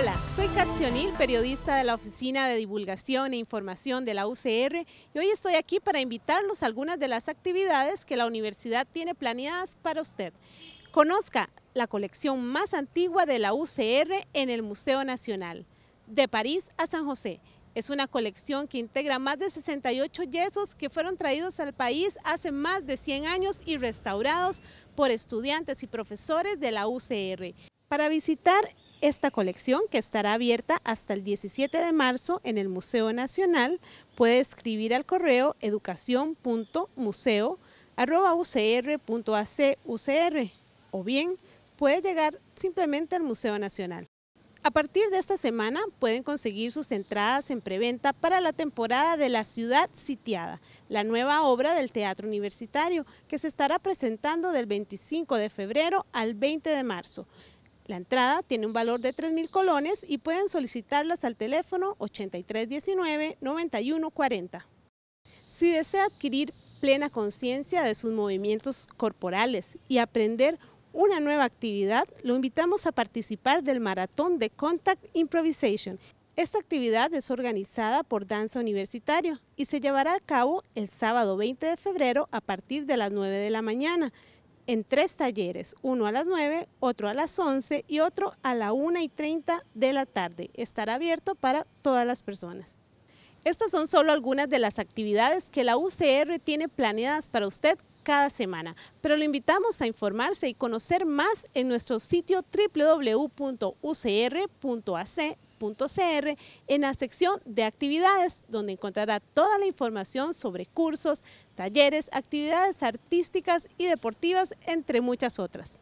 Hola, soy Cationil, periodista de la Oficina de Divulgación e Información de la UCR y hoy estoy aquí para invitarlos a algunas de las actividades que la universidad tiene planeadas para usted. Conozca la colección más antigua de la UCR en el Museo Nacional, de París a San José. Es una colección que integra más de 68 yesos que fueron traídos al país hace más de 100 años y restaurados por estudiantes y profesores de la UCR. Para visitar esta colección, que estará abierta hasta el 17 de marzo en el Museo Nacional, puede escribir al correo educación.museo.ucr.ac.ucr o bien puede llegar simplemente al Museo Nacional. A partir de esta semana pueden conseguir sus entradas en preventa para la temporada de La Ciudad Sitiada, la nueva obra del Teatro Universitario, que se estará presentando del 25 de febrero al 20 de marzo. La entrada tiene un valor de 3.000 colones y pueden solicitarlas al teléfono 8319-9140. Si desea adquirir plena conciencia de sus movimientos corporales y aprender una nueva actividad, lo invitamos a participar del maratón de Contact Improvisation. Esta actividad es organizada por Danza Universitario y se llevará a cabo el sábado 20 de febrero a partir de las 9 de la mañana en tres talleres, uno a las 9, otro a las 11 y otro a la 1 y 30 de la tarde. Estará abierto para todas las personas. Estas son solo algunas de las actividades que la UCR tiene planeadas para usted cada semana, pero lo invitamos a informarse y conocer más en nuestro sitio www.ucr.ac en la sección de actividades, donde encontrará toda la información sobre cursos, talleres, actividades artísticas y deportivas, entre muchas otras.